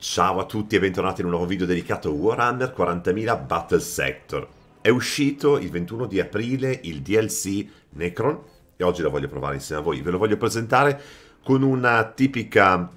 Ciao a tutti e bentornati in un nuovo video dedicato a Warhammer 40.000 Battle Sector. È uscito il 21 di aprile il DLC Necron e oggi lo voglio provare insieme a voi. Ve lo voglio presentare con una tipica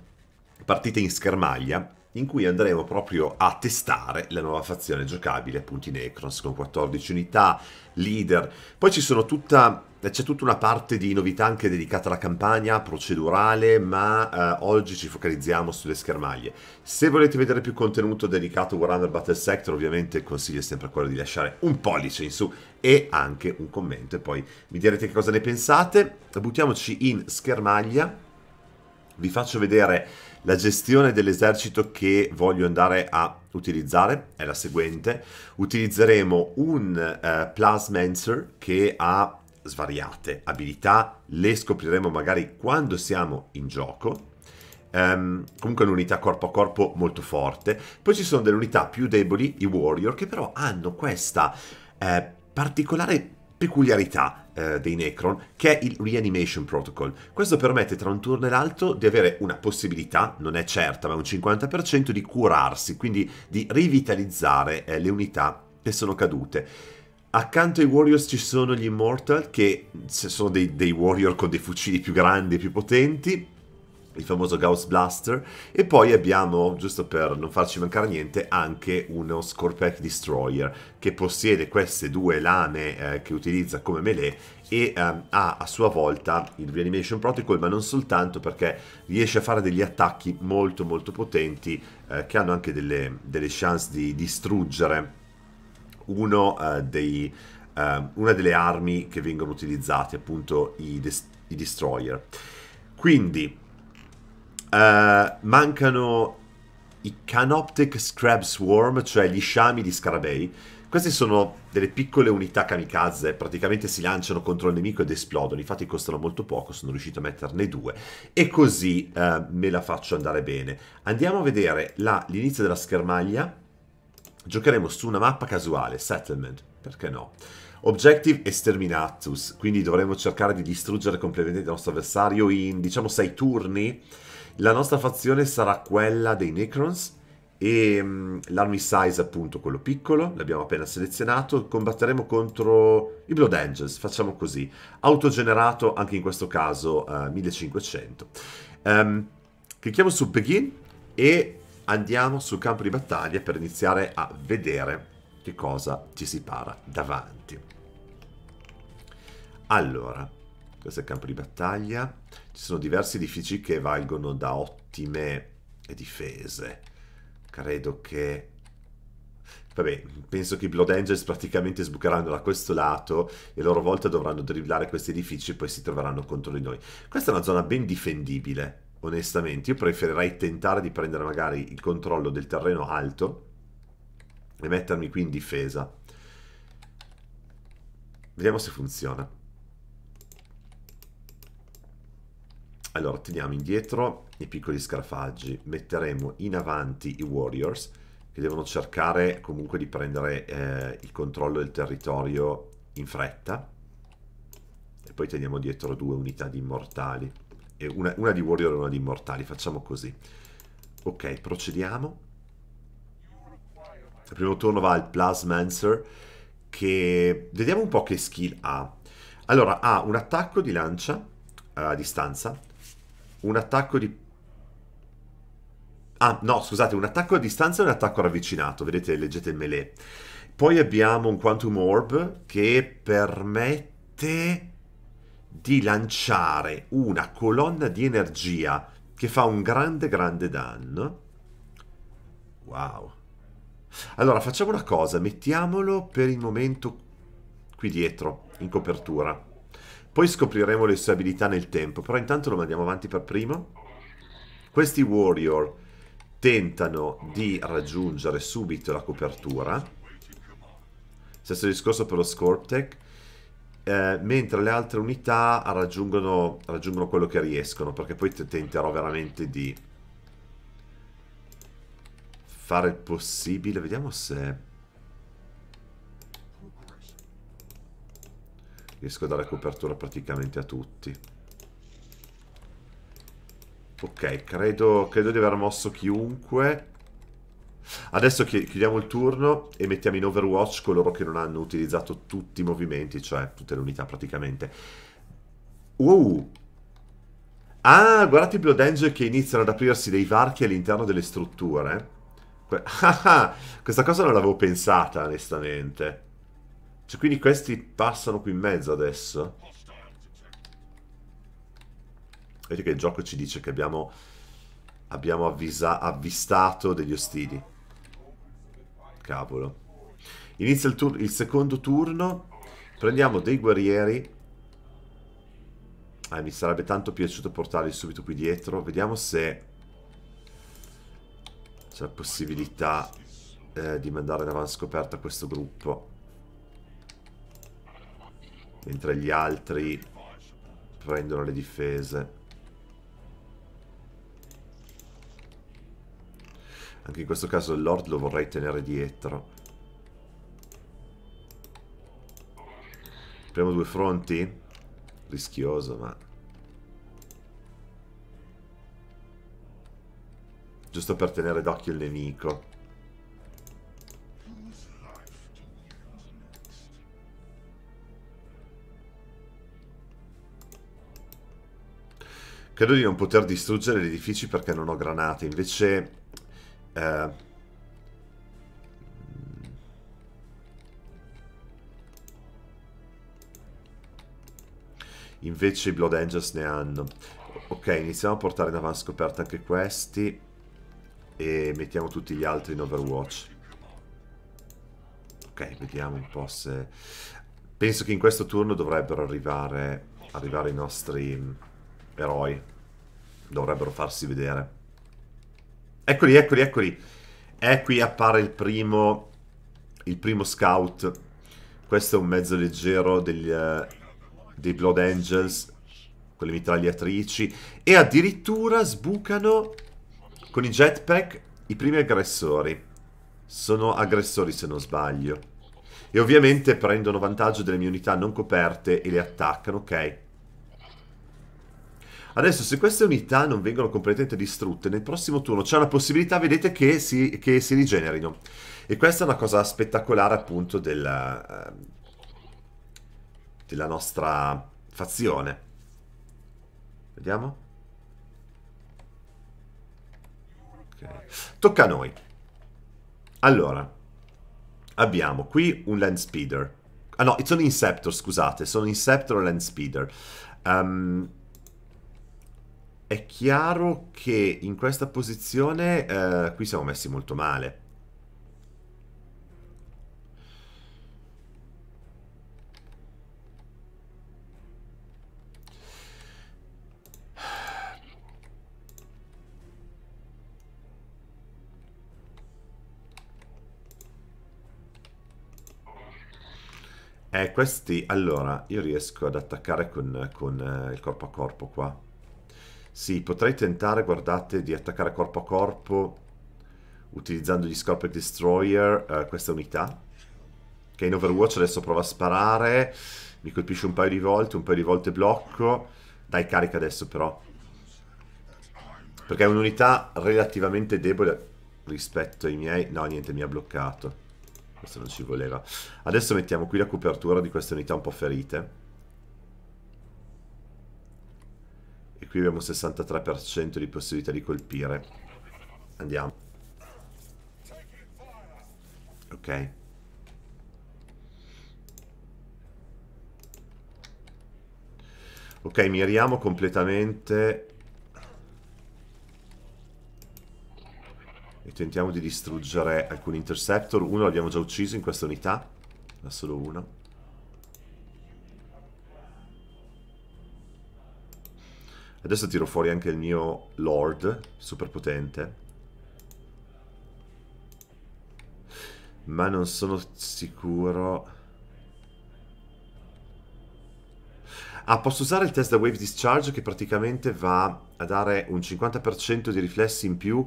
partita in schermaglia in cui andremo proprio a testare la nuova fazione giocabile, appunto i Necrons, con 14 unità, leader. Poi ci sono tutta c'è tutta una parte di novità anche dedicata alla campagna, procedurale, ma eh, oggi ci focalizziamo sulle schermaglie. Se volete vedere più contenuto dedicato a Warhammer Battle Sector, ovviamente il consiglio è sempre quello di lasciare un pollice in su e anche un commento e poi mi direte che cosa ne pensate. Buttiamoci in schermaglia, vi faccio vedere la gestione dell'esercito che voglio andare a utilizzare è la seguente. Utilizzeremo un eh, Plasmancer che ha svariate abilità, le scopriremo magari quando siamo in gioco. Um, comunque è un'unità corpo a corpo molto forte. Poi ci sono delle unità più deboli, i warrior, che però hanno questa eh, particolare peculiarità eh, dei Necron, che è il Reanimation Protocol. Questo permette tra un turno e l'altro di avere una possibilità, non è certa, ma un 50% di curarsi, quindi di rivitalizzare eh, le unità che sono cadute. Accanto ai Warriors ci sono gli Immortal, che sono dei, dei Warrior con dei fucili più grandi e più potenti, il famoso Gauss Blaster, e poi abbiamo, giusto per non farci mancare niente, anche uno Scorpec Destroyer, che possiede queste due lame eh, che utilizza come melee e um, ha a sua volta il Reanimation Protocol, ma non soltanto perché riesce a fare degli attacchi molto molto potenti eh, che hanno anche delle, delle chance di distruggere uno, uh, dei, uh, una delle armi che vengono utilizzate, appunto i, des- i destroyer. Quindi eh, mancano i Canoptic Scrab Swarm, cioè gli sciami di scarabei. Queste sono delle piccole unità kamikaze, praticamente si lanciano contro il nemico ed esplodono, infatti costano molto poco, sono riuscito a metterne due e così eh, me la faccio andare bene. Andiamo a vedere la, l'inizio della schermaglia Giocheremo su una mappa casuale, Settlement, perché no? Objective Exterminatus, quindi dovremo cercare di distruggere completamente il nostro avversario in, diciamo, 6 turni. La nostra fazione sarà quella dei Necrons e um, l'army size appunto quello piccolo, l'abbiamo appena selezionato, combatteremo contro i Blood Angels, facciamo così, autogenerato anche in questo caso uh, 1500. Um, clicchiamo su Begin e andiamo sul campo di battaglia per iniziare a vedere che cosa ci si para davanti. Allora, questo è il campo di battaglia. Ci sono diversi edifici che valgono da ottime difese. Credo che... Vabbè, penso che i Blood Angels praticamente sbucheranno da questo lato e a loro volta dovranno dribblare questi edifici e poi si troveranno contro di noi. Questa è una zona ben difendibile onestamente, io preferirei tentare di prendere magari il controllo del terreno alto e mettermi qui in difesa. Vediamo se funziona. Allora, teniamo indietro i piccoli scarafaggi, metteremo in avanti i warriors che devono cercare comunque di prendere eh, il controllo del territorio in fretta e poi teniamo dietro due unità di immortali eh, una, una, di Warrior e una di Immortali, facciamo così. Ok, procediamo. Il primo turno va al Plasmancer, che... Vediamo un po' che skill ha. Allora, ha un attacco di lancia eh, a distanza, un attacco di... Ah, no, scusate, un attacco a distanza e un attacco ravvicinato, vedete, leggete il melee. Poi abbiamo un Quantum Orb che permette di lanciare una colonna di energia che fa un grande grande danno. Wow. Allora facciamo una cosa, mettiamolo per il momento qui dietro, in copertura. Poi scopriremo le sue abilità nel tempo, però intanto lo mandiamo avanti per primo. Questi warrior tentano di raggiungere subito la copertura. Stesso discorso per lo Scorptech eh, mentre le altre unità raggiungono, raggiungono quello che riescono, perché poi tenterò veramente di fare il possibile. Vediamo se... Riesco a dare copertura praticamente a tutti. Ok, credo, credo di aver mosso chiunque. Adesso chiudiamo il turno e mettiamo in Overwatch coloro che non hanno utilizzato tutti i movimenti, cioè tutte le unità praticamente. Wow! Ah, guardate i Blood Angel che iniziano ad aprirsi dei varchi all'interno delle strutture. Ah, ah, questa cosa non l'avevo pensata, onestamente. Cioè, quindi questi passano qui in mezzo adesso. Vedete che il gioco ci dice che abbiamo, abbiamo avvistato degli ostili cavolo. Inizia il, tur il secondo turno. Prendiamo dei guerrieri. Ah, mi sarebbe tanto piaciuto portarli subito qui dietro. Vediamo se c'è la possibilità eh, di mandare in avanscoperta questo gruppo. Mentre gli altri prendono le difese. Anche in questo caso il Lord lo vorrei tenere dietro. Apriamo due fronti? Rischioso, ma... Giusto per tenere d'occhio il nemico. Credo di non poter distruggere gli edifici perché non ho granate, invece eh, invece i Blood Angels ne hanno. Ok, iniziamo a portare in avanti scoperta anche questi e mettiamo tutti gli altri in Overwatch. Ok, vediamo un po' se... Penso che in questo turno dovrebbero arrivare, arrivare i nostri eroi. Dovrebbero farsi vedere. Eccoli, eccoli, eccoli. E qui appare il primo, il primo scout. Questo è un mezzo leggero degli, uh, eh, dei Blood Angels, con le mitragliatrici. E addirittura sbucano con i jetpack i primi aggressori. Sono aggressori se non sbaglio. E ovviamente prendono vantaggio delle mie unità non coperte e le attaccano, ok. Adesso, se queste unità non vengono completamente distrutte, nel prossimo turno c'è la possibilità, vedete, che si, che si, rigenerino. E questa è una cosa spettacolare, appunto, della, eh, della nostra fazione. Vediamo. Okay. Tocca a noi. Allora, abbiamo qui un Land Speeder. Ah no, sono Inceptor, scusate, sono Inceptor e Land Speeder. Um, è chiaro che in questa posizione eh, qui siamo messi molto male. Eh, questi, allora, io riesco ad attaccare con, con eh, il corpo a corpo qua. Sì, potrei tentare, guardate, di attaccare corpo a corpo utilizzando gli Scorpion Destroyer, eh, questa unità. Che in Overwatch adesso prova a sparare, mi colpisce un paio di volte, un paio di volte blocco. Dai, carica adesso però. Perché è un'unità relativamente debole rispetto ai miei... No, niente, mi ha bloccato. Questo non ci voleva. Adesso mettiamo qui la copertura di queste unità un po' ferite. Qui abbiamo 63% di possibilità di colpire. Andiamo. Ok. Ok, miriamo completamente e tentiamo di distruggere alcuni interceptor. Uno l'abbiamo già ucciso in questa unità, ma solo uno. Adesso tiro fuori anche il mio Lord, super potente. Ma non sono sicuro... Ah, posso usare il test da Wave Discharge che praticamente va a dare un 50% di riflessi in più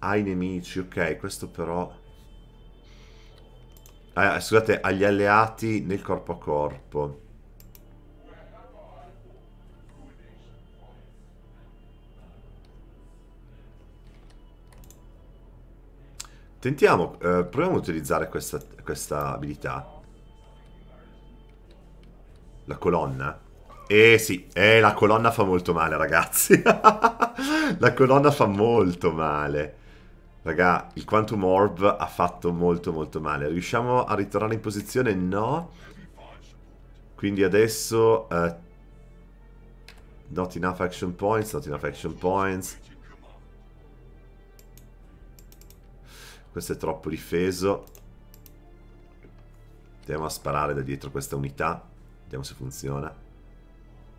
ai nemici. Ok, questo però... Ah, scusate, agli alleati nel corpo a corpo. Tentiamo, eh, proviamo ad utilizzare questa, questa abilità. La colonna. Eh sì, eh, la colonna fa molto male, ragazzi. la colonna fa molto male. Raga, il Quantum Orb ha fatto molto molto male. Riusciamo a ritornare in posizione? No. Quindi adesso... Uh, not enough action points, not enough action points. Questo è troppo difeso. Andiamo a sparare da dietro questa unità. Vediamo se funziona.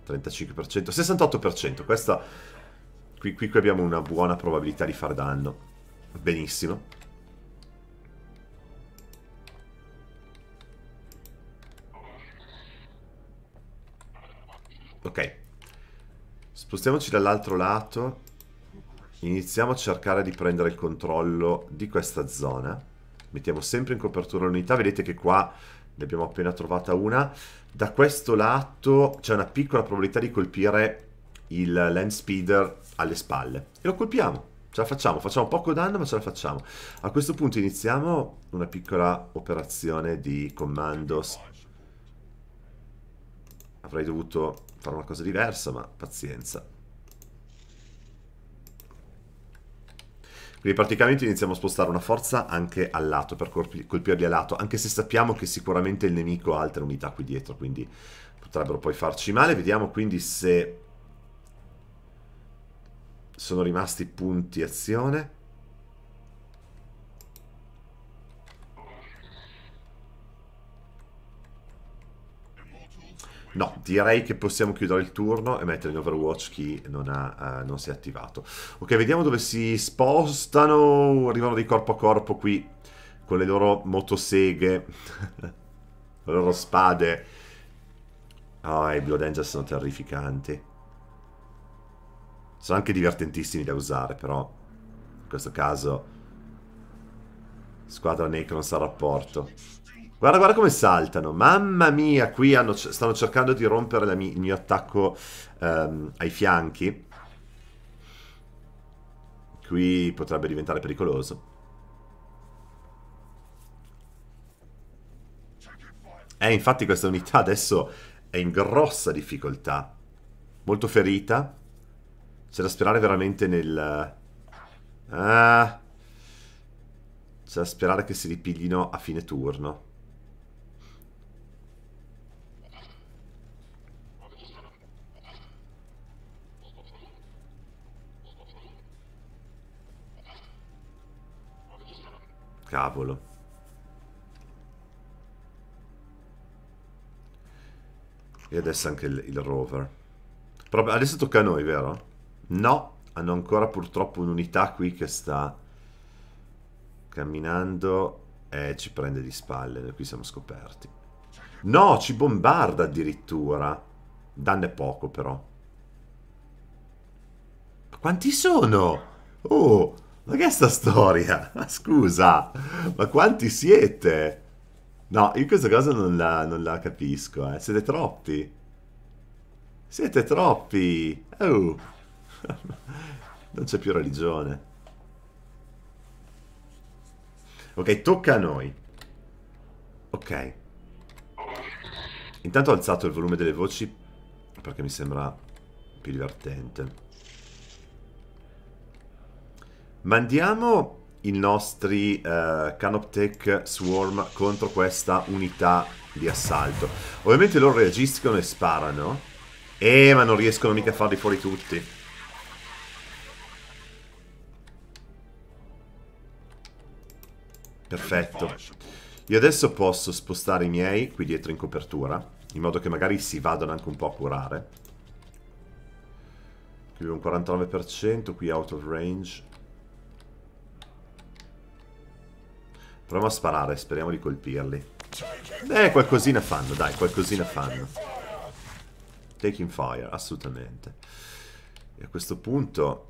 35%, 68%. Questa... Qui, qui, qui abbiamo una buona probabilità di far danno. Benissimo. Ok. Spostiamoci dall'altro lato. Iniziamo a cercare di prendere il controllo di questa zona. Mettiamo sempre in copertura l'unità. Vedete che qua ne abbiamo appena trovata una. Da questo lato c'è una piccola probabilità di colpire il land speeder alle spalle. E lo colpiamo. Ce la facciamo. Facciamo poco danno, ma ce la facciamo. A questo punto iniziamo una piccola operazione di commandos. Avrei dovuto fare una cosa diversa, ma pazienza. Quindi praticamente iniziamo a spostare una forza anche al lato per colpirli a lato, anche se sappiamo che sicuramente il nemico ha altre unità qui dietro, quindi potrebbero poi farci male. Vediamo quindi se sono rimasti punti azione. No, direi che possiamo chiudere il turno e mettere in Overwatch chi non, ha, uh, non si è attivato. Ok, vediamo dove si spostano. Arrivano di corpo a corpo qui con le loro motoseghe, le loro spade. Ah, oh, i Blood Angels sono terrificanti. Sono anche divertentissimi da usare, però in questo caso squadra Necron sta a rapporto. Guarda, guarda come saltano. Mamma mia, qui hanno, stanno cercando di rompere mia, il mio attacco ehm, ai fianchi. Qui potrebbe diventare pericoloso. Eh, infatti questa unità adesso è in grossa difficoltà. Molto ferita. C'è da sperare veramente nel... Ah... C'è da sperare che si ripiglino a fine turno. cavolo. E adesso anche il, il rover. Però adesso tocca a noi, vero? No, hanno ancora purtroppo un'unità qui che sta camminando e ci prende di spalle. Noi qui siamo scoperti. No, ci bombarda addirittura. Danno poco però. Ma quanti sono? Oh, ma che è sta storia? Ma scusa, ma quanti siete? No, io questa cosa non la, non la capisco, eh. Siete troppi. Siete troppi. Oh. non c'è più religione. Ok, tocca a noi. Ok. Intanto ho alzato il volume delle voci perché mi sembra più divertente. Mandiamo i nostri uh, Canoptech Swarm contro questa unità di assalto. Ovviamente loro reagiscono e sparano. Eh, ma non riescono mica a farli fuori tutti. Perfetto. Io adesso posso spostare i miei qui dietro in copertura, in modo che magari si vadano anche un po' a curare. Qui abbiamo un 49%, qui out of range. Proviamo a sparare, speriamo di colpirli. Beh, qualcosina fanno, dai, qualcosina fanno. Taking fire, assolutamente. E a questo punto...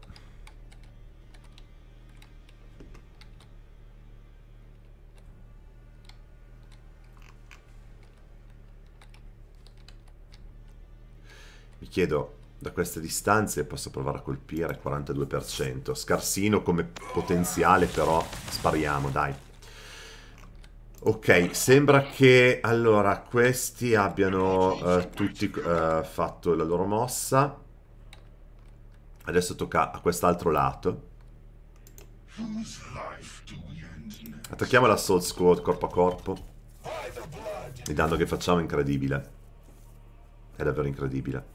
Mi chiedo, da queste distanze posso provare a colpire 42%. Scarsino come potenziale, però spariamo, dai. Ok, sembra che allora questi abbiano uh, tutti uh, fatto la loro mossa. Adesso tocca a quest'altro lato. Attacchiamo la Soul Squad corpo a corpo. Il danno che facciamo è incredibile. È davvero incredibile.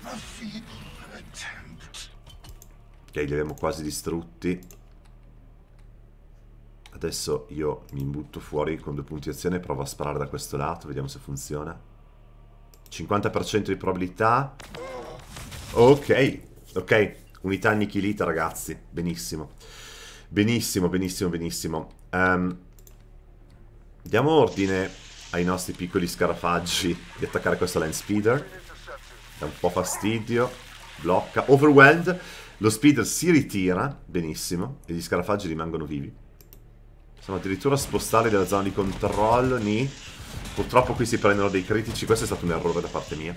Ok, li abbiamo quasi distrutti. Adesso io mi butto fuori con due punti azione e provo a sparare da questo lato, vediamo se funziona. 50% di probabilità. Ok, ok, unità annichilita ragazzi, benissimo. Benissimo, benissimo, benissimo. Um, diamo ordine ai nostri piccoli scarafaggi di attaccare questo land speeder. da un po' fastidio, blocca, overwhelmed. Lo speeder si ritira, benissimo, e gli scarafaggi rimangono vivi. Siamo addirittura spostati dalla zona di controllo, ni. Purtroppo qui si prendono dei critici, questo è stato un errore da parte mia.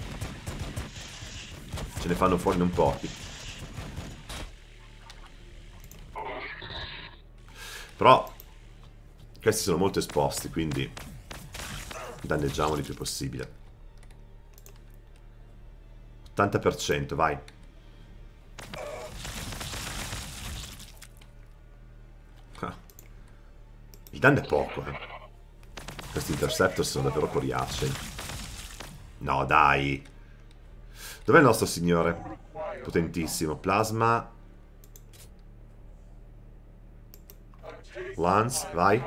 Ce ne fanno fuori non pochi. Però questi sono molto esposti, quindi danneggiamoli il più possibile. 80%, vai. Il danno è poco, eh. Questi interceptor sono davvero coriacei. No, dai. Dov'è il nostro signore? Potentissimo. Plasma. Lance, vai.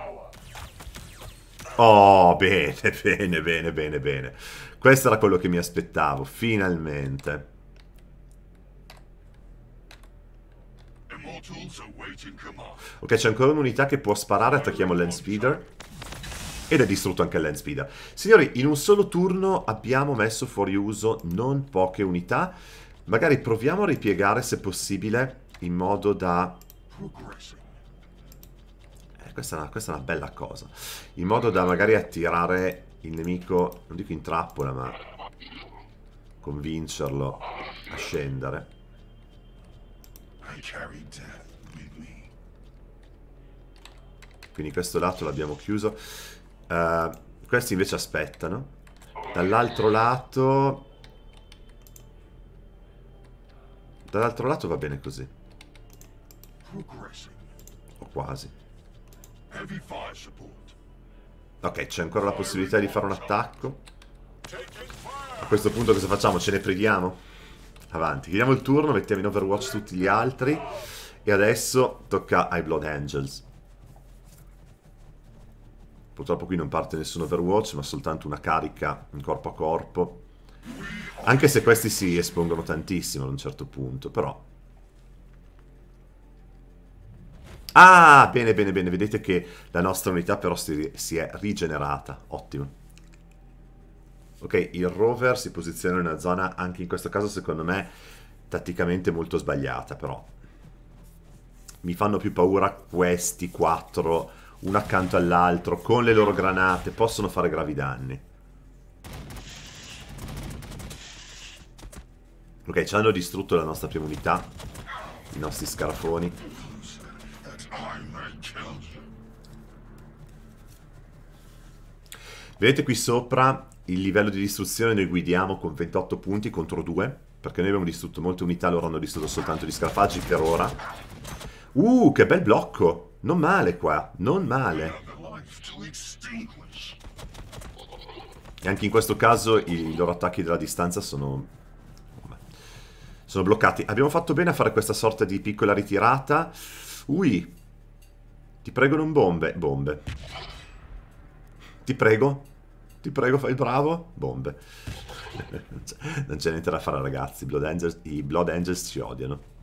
Oh, bene, bene, bene, bene, bene. Questo era quello che mi aspettavo, finalmente. Ok, c'è ancora un'unità che può sparare, attacchiamo il Land Speeder. Ed è distrutto anche il Land Speeder. Signori, in un solo turno abbiamo messo fuori uso non poche unità. Magari proviamo a ripiegare se possibile, in modo da... Eh, questa, è una, questa è una bella cosa. In modo da magari attirare il nemico, non dico in trappola, ma convincerlo a scendere. I carry death. quindi questo lato l'abbiamo chiuso. Uh, questi invece aspettano. Dall'altro lato... Dall'altro lato va bene così. O quasi. Ok, c'è ancora la possibilità di fare un attacco. A questo punto cosa facciamo? Ce ne freghiamo? Avanti. Chiudiamo il turno, mettiamo in Overwatch tutti gli altri. E adesso tocca ai Blood Angels. Purtroppo qui non parte nessun Overwatch, ma soltanto una carica in corpo a corpo. Anche se questi si espongono tantissimo ad un certo punto, però... Ah, bene, bene, bene. Vedete che la nostra unità però si, si è rigenerata. Ottimo. Ok, il rover si posiziona in una zona, anche in questo caso, secondo me, tatticamente molto sbagliata, però. Mi fanno più paura questi quattro uno accanto all'altro, con le loro granate, possono fare gravi danni. Ok, ci hanno distrutto la nostra prima unità, i nostri scarafoni. Vedete qui sopra il livello di distruzione noi guidiamo con 28 punti contro 2, perché noi abbiamo distrutto molte unità, loro hanno distrutto soltanto gli scarafaggi per ora. Uh, che bel blocco! Non male qua, non male. E anche in questo caso i loro attacchi della distanza sono... Sono bloccati. Abbiamo fatto bene a fare questa sorta di piccola ritirata. Ui. Ti prego non bombe. Bombe. Ti prego. Ti prego, fai il bravo. Bombe. non c'è niente da fare ragazzi. Blood Angels, I Blood Angels ci odiano.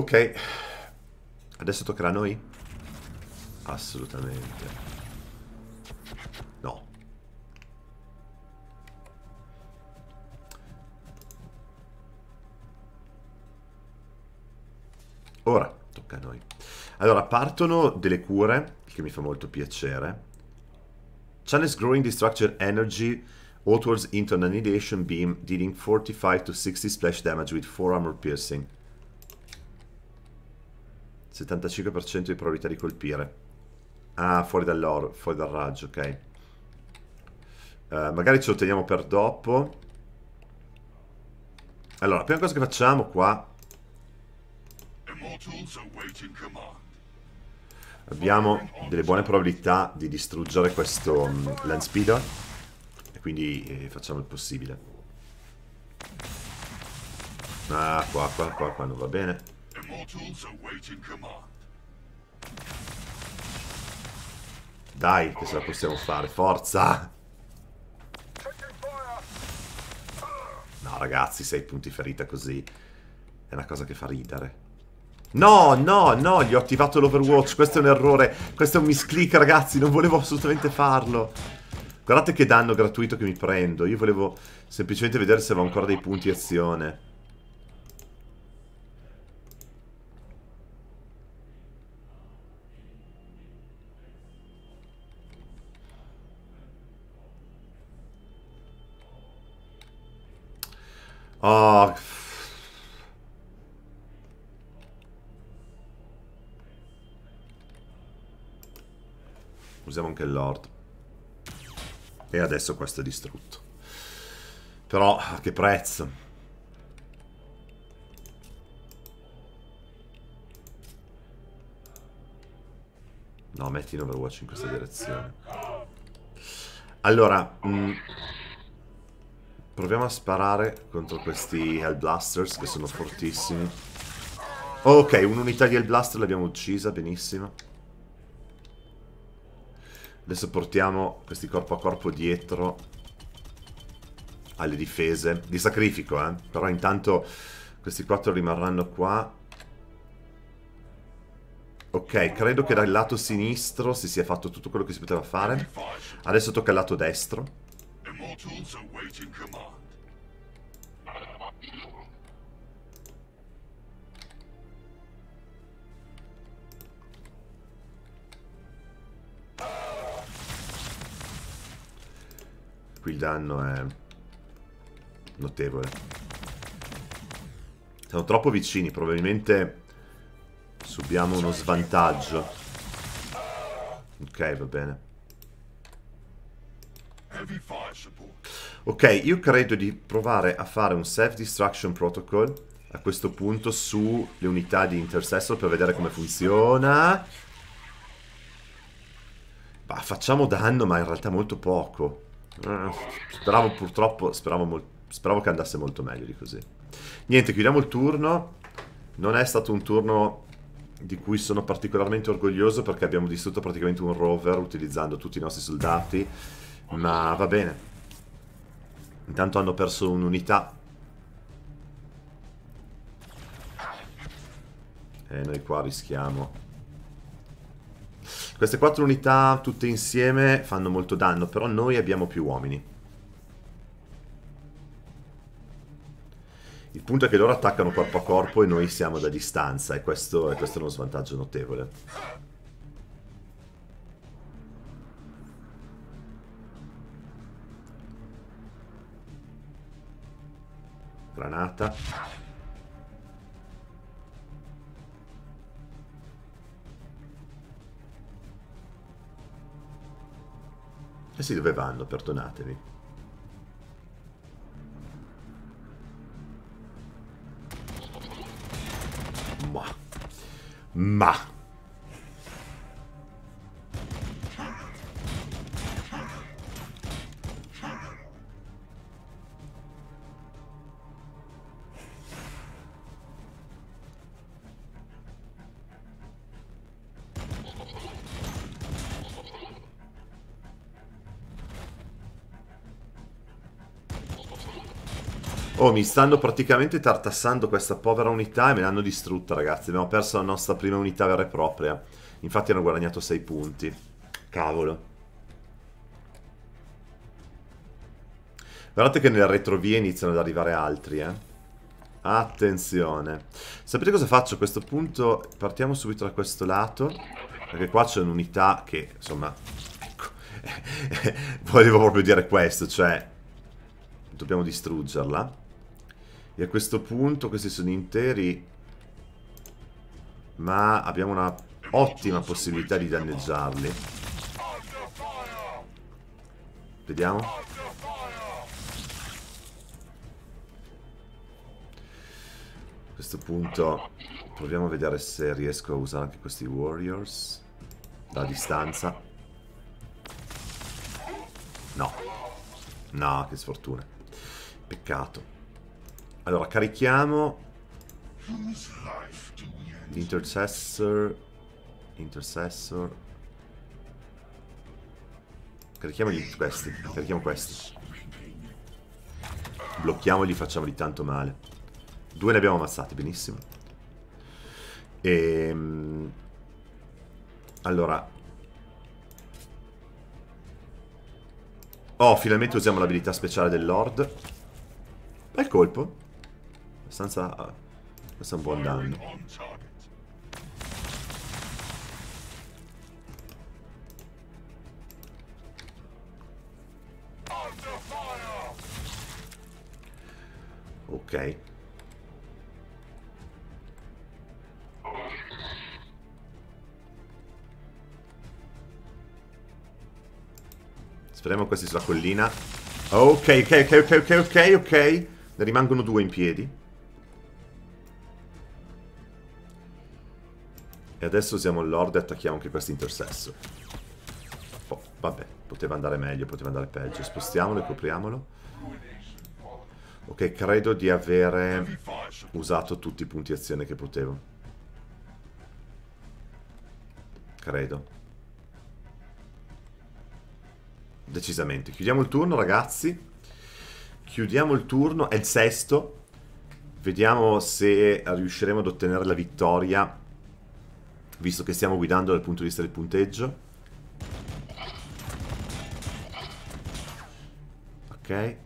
Ok. Adesso toccherà a noi? Assolutamente. No. Ora tocca a noi. Allora, partono delle cure, che mi fa molto piacere. Channels growing the structure energy outwards into an annihilation beam, dealing 45 to 60 splash damage with 4 armor piercing. 75% di probabilità di colpire. Ah, fuori dall'oro, fuori dal raggio, ok. Uh, magari ce lo teniamo per dopo. Allora, la prima cosa che facciamo qua... Abbiamo delle buone probabilità di distruggere questo um, land E quindi eh, facciamo il possibile. Ah, qua, qua, qua, qua non va bene. Dai, che ce la possiamo fare, forza! No, ragazzi, 6 punti ferita così è una cosa che fa ridere. No, no, no, gli ho attivato l'Overwatch, questo è un errore, questo è un misclick ragazzi, non volevo assolutamente farlo. Guardate che danno gratuito che mi prendo, io volevo semplicemente vedere se avevo ancora dei punti azione. Oh. Usiamo anche il Lord. E adesso questo è distrutto. Però, a che prezzo? No, metti in Overwatch in questa direzione. Allora, mh, mm, Proviamo a sparare contro questi Hellblasters che sono fortissimi. Ok, un'unità di Hellblaster l'abbiamo uccisa, benissimo. Adesso portiamo questi corpo a corpo dietro alle difese. Di sacrifico, eh. Però intanto questi quattro rimarranno qua. Ok, credo che dal lato sinistro si sia fatto tutto quello che si poteva fare. Adesso tocca al lato destro. danno è notevole. Siamo troppo vicini, probabilmente subiamo uno svantaggio. Ok, va bene. Ok, io credo di provare a fare un self-destruction protocol a questo punto sulle unità di intercessor per vedere come funziona. Bah, facciamo danno, ma in realtà molto poco. Eh, speravo purtroppo, speravo, speravo che andasse molto meglio di così. Niente, chiudiamo il turno. Non è stato un turno di cui sono particolarmente orgoglioso perché abbiamo distrutto praticamente un rover utilizzando tutti i nostri soldati, ma va bene. Intanto hanno perso un'unità. E noi qua rischiamo queste quattro unità tutte insieme fanno molto danno, però noi abbiamo più uomini. Il punto è che loro attaccano corpo a corpo e noi siamo da distanza e questo, e questo è uno svantaggio notevole. Granata. Eh sì, dove vanno? Perdonatemi. Ma. Ma. mi stanno praticamente tartassando questa povera unità e me l'hanno distrutta, ragazzi. Abbiamo perso la nostra prima unità vera e propria. Infatti hanno guadagnato 6 punti. Cavolo. Guardate che nella retrovia iniziano ad arrivare altri, eh. Attenzione. Sapete cosa faccio? A questo punto partiamo subito da questo lato. Perché qua c'è un'unità che, insomma... Ecco. Volevo proprio dire questo, cioè... Dobbiamo distruggerla. E a questo punto questi sono interi, ma abbiamo una ottima possibilità di danneggiarli. Vediamo. A questo punto proviamo a vedere se riesco a usare anche questi warriors da distanza. No. No, che sfortuna. Peccato. Allora, carichiamo... Intercessor... Intercessor... Carichiamo questi, carichiamo questi. Blocchiamoli, facciamoli tanto male. Due ne abbiamo ammazzati, benissimo. E... Ehm, allora, Oh, finalmente usiamo l'abilità speciale del Lord. Bel colpo abbastanza, abbastanza ah, un buon danno. Ok. Speriamo questi sulla collina. Ok, ok, ok, ok, ok, ok, Ne rimangono due in piedi. E adesso usiamo il Lord e attacchiamo anche questo intersesso. Oh, vabbè, poteva andare meglio, poteva andare peggio. Spostiamolo e copriamolo. Ok, credo di avere usato tutti i punti azione che potevo. Credo. Decisamente. Chiudiamo il turno, ragazzi. Chiudiamo il turno, è il sesto. Vediamo se riusciremo ad ottenere la vittoria visto che stiamo guidando dal punto di vista del punteggio. Ok.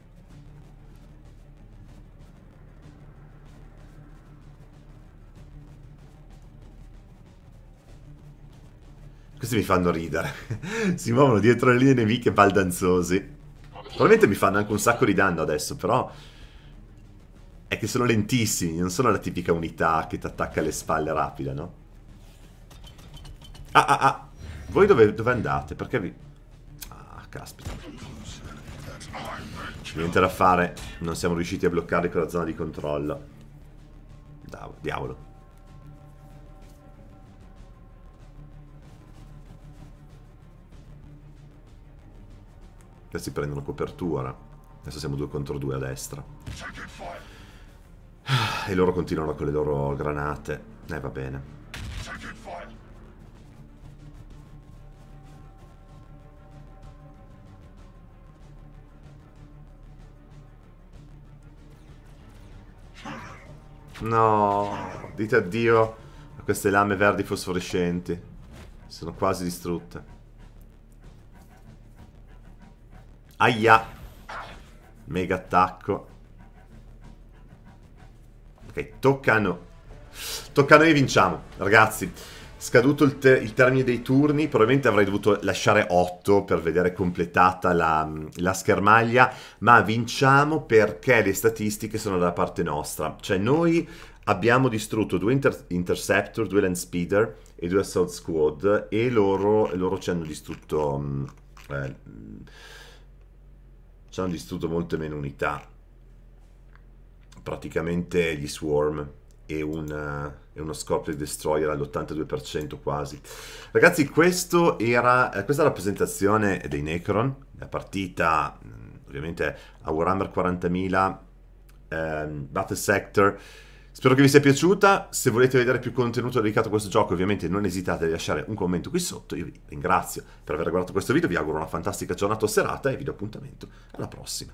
Questi mi fanno ridere. si muovono dietro le linee nemiche baldanzosi. Probabilmente mi fanno anche un sacco di danno adesso, però... È che sono lentissimi, non sono la tipica unità che ti attacca alle spalle rapida, no? Ah, ah, ah. Voi dove, dove andate? Perché vi... Ah, caspita. Niente da fare. Non siamo riusciti a bloccare quella zona di controllo. Diavolo. Questi prendono copertura. Adesso siamo due contro due a destra. Ah, e loro continuano con le loro granate. Eh, va bene. No, dite addio a queste lame verdi fosforescenti. Sono quasi distrutte. Aia! Mega attacco. Ok, toccano. Toccano e vinciamo, ragazzi scaduto il, ter il, termine dei turni, probabilmente avrei dovuto lasciare 8 per vedere completata la, la, schermaglia, ma vinciamo perché le statistiche sono dalla parte nostra. Cioè noi abbiamo distrutto due inter Interceptor, due Land Speeder e due Assault Squad e loro, loro ci hanno distrutto... Mh, mm, eh, mm, ci hanno distrutto molte meno unità. Praticamente gli Swarm e, una, e uno Scorpion Destroyer all'82% quasi. Ragazzi, era, eh, questa è la presentazione dei Necron, la partita mm, ovviamente a Warhammer 40.000 ehm, Battle Sector. Spero che vi sia piaciuta, se volete vedere più contenuto dedicato a questo gioco ovviamente non esitate a lasciare un commento qui sotto, io vi ringrazio per aver guardato questo video, vi auguro una fantastica giornata o serata e vi do appuntamento alla prossima.